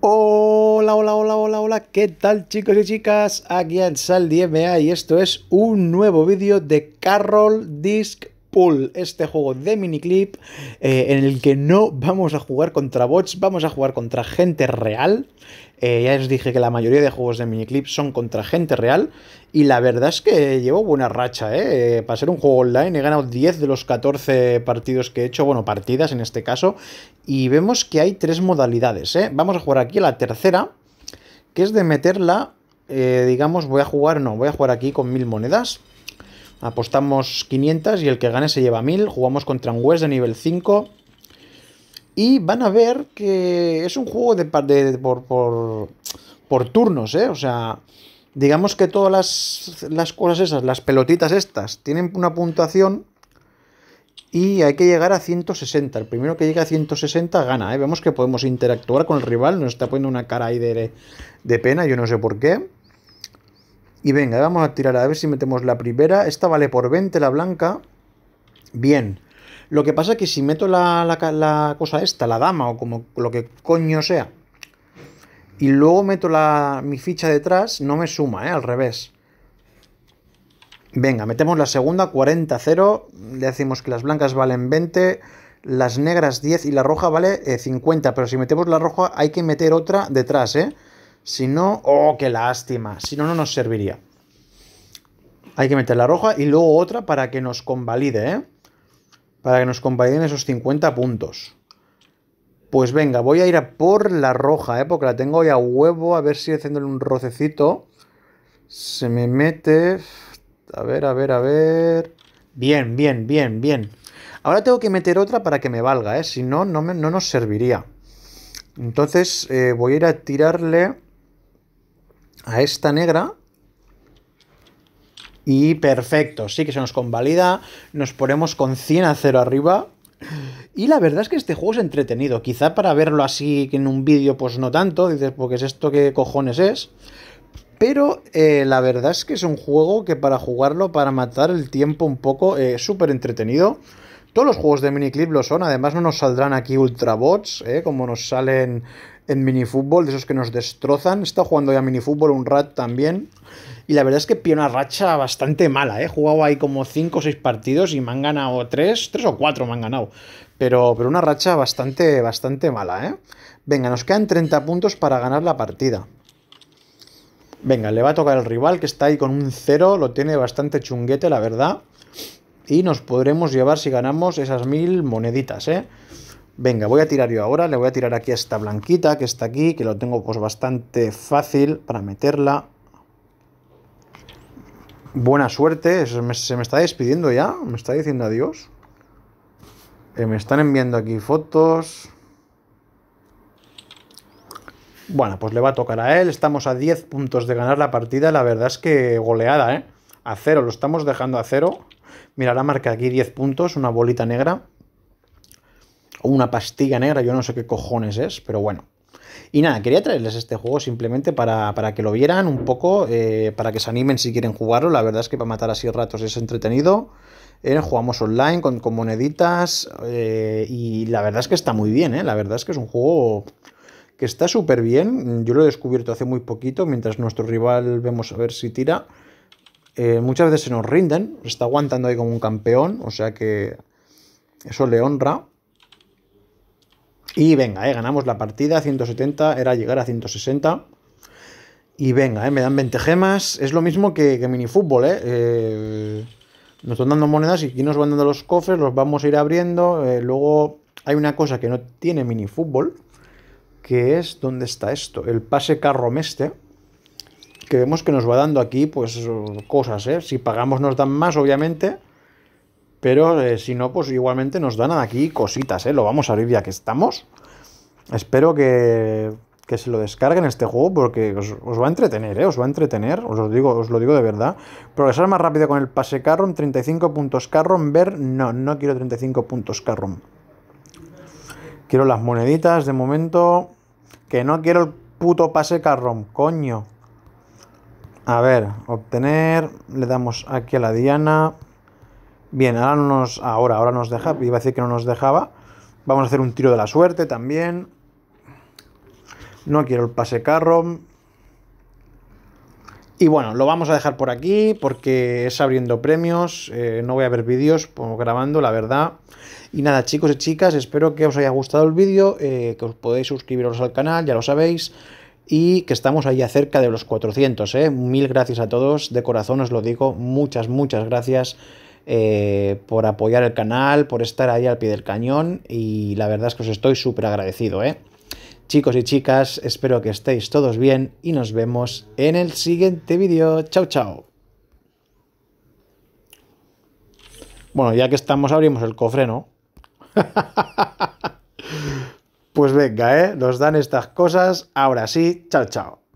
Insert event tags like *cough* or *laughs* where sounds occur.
Hola, hola, hola, hola, hola, ¿qué tal chicos y chicas? Aquí en Sal DMA y esto es un nuevo vídeo de Carroll Disc este juego de miniclip eh, en el que no vamos a jugar contra bots, vamos a jugar contra gente real. Eh, ya os dije que la mayoría de juegos de miniclip son contra gente real y la verdad es que llevo buena racha, eh. Para ser un juego online he ganado 10 de los 14 partidos que he hecho, bueno, partidas en este caso, y vemos que hay tres modalidades, Vamos a jugar aquí la tercera, que es de meterla, digamos, voy a jugar, no, voy a jugar aquí con mil monedas. Apostamos 500 y el que gane se lleva 1000. Jugamos contra un West de nivel 5. Y van a ver que es un juego de, por, turnos, ¿eh? O sea, digamos que todas las, cosas esas, las pelotitas estas, tienen una puntuación y hay que llegar a 160. El primero que llegue a 160 gana. ¿eh? Vemos que podemos interactuar con el rival. Nos está poniendo una cara ahí de, pena, yo no sé por qué. Y venga, vamos a tirar a ver si metemos la primera. Esta vale por 20 la blanca. Bien. Lo que pasa es que si meto la, la, cosa esta, la dama o como lo que coño sea, y luego meto la, mi ficha detrás, no me suma, ¿eh? al revés. Venga, metemos la segunda, 40-0. Le decimos que las blancas valen 20, las negras 10 y la roja vale 50. Eh, Pero si metemos la roja hay que meter otra detrás, ¿eh? Si no, oh, qué lástima. Si no, no nos serviría. Hay que meter la roja y luego otra para que nos convalide, ¿eh? Para que nos convaliden esos 50 puntos. Pues venga, voy a ir a por la roja, ¿eh? Porque la tengo ya a huevo. A ver si haciéndole un rocecito. Se me mete... A ver, a ver, a ver... Bien, bien, bien, bien. Ahora tengo que meter otra para que me valga, ¿eh? Si no, no, no nos serviría. Entonces eh, voy a ir a tirarle a esta negra. Y perfecto, sí que se nos convalida. Nos ponemos con 100 a 0 arriba. Y la verdad es que este juego es entretenido. Quizá para verlo así en un vídeo, pues no tanto. Dices, porque pues, es esto que cojones es. Pero eh, la verdad es que es un juego que para jugarlo, para matar el tiempo un poco, Es eh, súper entretenido. Todos los juegos de miniclip lo son, además no nos saldrán aquí ultrabots, eh, como nos salen en minifútbol, de esos que nos destrozan. Está jugando ya minifútbol un rat también. Y la verdad es que pio una racha bastante mala. ¿eh? He jugado ahí como 5 o 6 partidos y me han ganado 3, 3 o 4 me han ganado. Pero, pero una racha bastante, bastante mala. ¿eh? Venga, nos quedan 30 puntos para ganar la partida. Venga, le va a tocar el rival que está ahí con un 0. Lo tiene bastante chunguete, la verdad. Y nos podremos llevar si ganamos esas mil moneditas, ¿eh? Venga, voy a tirar yo ahora, le voy a tirar aquí a esta blanquita que está aquí, que lo tengo pues bastante fácil para meterla. Buena suerte, se me, está despidiendo ya, me está diciendo adiós. Eh, me están enviando aquí fotos. Bueno, pues le va a tocar a él. Estamos a 10 puntos de ganar la partida. La verdad es que goleada, ¿eh? A cero, lo estamos dejando a cero. Mira, la marca aquí 10 puntos, una bolita negra o una pastilla negra, yo no sé qué cojones es, pero bueno. Y nada, quería traerles este juego simplemente para, que lo vieran un poco, eh, para que se animen si quieren jugarlo. La verdad es que para matar así ratos es entretenido. Eh, jugamos online con, moneditas eh, y la verdad es que está muy bien, la verdad es que es un juego que está súper bien. Yo lo he descubierto hace muy poquito, mientras nuestro rival vemos a ver si tira. muchas veces se nos rinden, está aguantando ahí como un campeón, o sea que eso le honra. Y venga, eh, ganamos la partida, 170 era llegar a 160. Y venga, eh, me dan 20 gemas. Es lo mismo que, que minifútbol, eh. eh. nos están dando monedas y aquí nos van dando los cofres, los vamos a ir abriendo. Eh, luego hay una cosa que no tiene minifútbol, que es, ¿dónde está esto? El pase meste que vemos que nos va dando aquí, pues, cosas, ¿eh? Si pagamos nos dan más, obviamente, pero eh, si no, pues igualmente nos dan aquí cositas, ¿eh? Lo vamos a abrir ya que estamos. Espero que, se lo descarguen este juego porque os, va a entretener, ¿eh? Os va a entretener, os lo digo, os lo digo de verdad. Progresar más rápido con el pase Carrom, 35 puntos Carrom, ver... No, no quiero 35 puntos Carrom. Quiero las moneditas de momento. Que no quiero el puto pase Carrom, coño. A ver, obtener... Le damos aquí a la diana... Bien, ahora, nos, ahora, nos deja, iba a decir que no nos dejaba. Vamos a hacer un tiro de la suerte también. No quiero el pase carro. Y bueno, lo vamos a dejar por aquí porque es abriendo premios. Eh, no voy a ver vídeos grabando, la verdad. Y nada, chicos y chicas, espero que os haya gustado el vídeo, eh, que os podéis suscribiros al canal, ya lo sabéis. Y que estamos ahí cerca de los 400, ¿eh? Mil gracias a todos, de corazón os lo digo, muchas, muchas gracias. Eh, por apoyar el canal, por estar ahí al pie del cañón y la verdad es que os estoy súper agradecido. ¿eh? Chicos y chicas, espero que estéis todos bien y nos vemos en el siguiente vídeo. Chao, chao. Bueno, ya que estamos, abrimos el cofre, ¿no? *laughs* pues venga, ¿eh? Nos dan estas cosas. Ahora sí, chao, chao.